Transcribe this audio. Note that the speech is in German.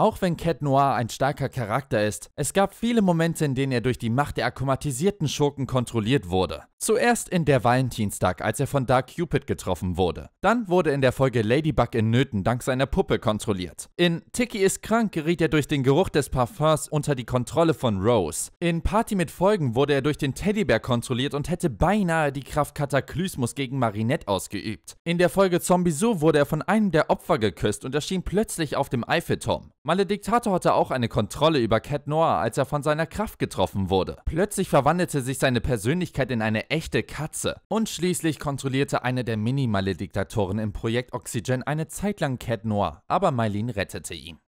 Auch wenn Cat Noir ein starker Charakter ist, es gab viele Momente, in denen er durch die Macht der akkumatisierten Schurken kontrolliert wurde. Zuerst in Der Valentinstag, als er von Dark Cupid getroffen wurde. Dann wurde in der Folge Ladybug in Nöten dank seiner Puppe kontrolliert. In Tiki ist krank geriet er durch den Geruch des Parfums unter die Kontrolle von Rose. In Party mit Folgen wurde er durch den Teddybär kontrolliert und hätte beinahe die Kraft Kataklysmus gegen Marinette ausgeübt. In der Folge Zombieso wurde er von einem der Opfer geküsst und erschien plötzlich auf dem Eiffelturm. Malediktator hatte auch eine Kontrolle über Cat Noir, als er von seiner Kraft getroffen wurde. Plötzlich verwandelte sich seine Persönlichkeit in eine echte Katze. Und schließlich kontrollierte eine der Minimale-Diktatoren im Projekt Oxygen eine Zeit lang Cat Noir, aber Mylene rettete ihn.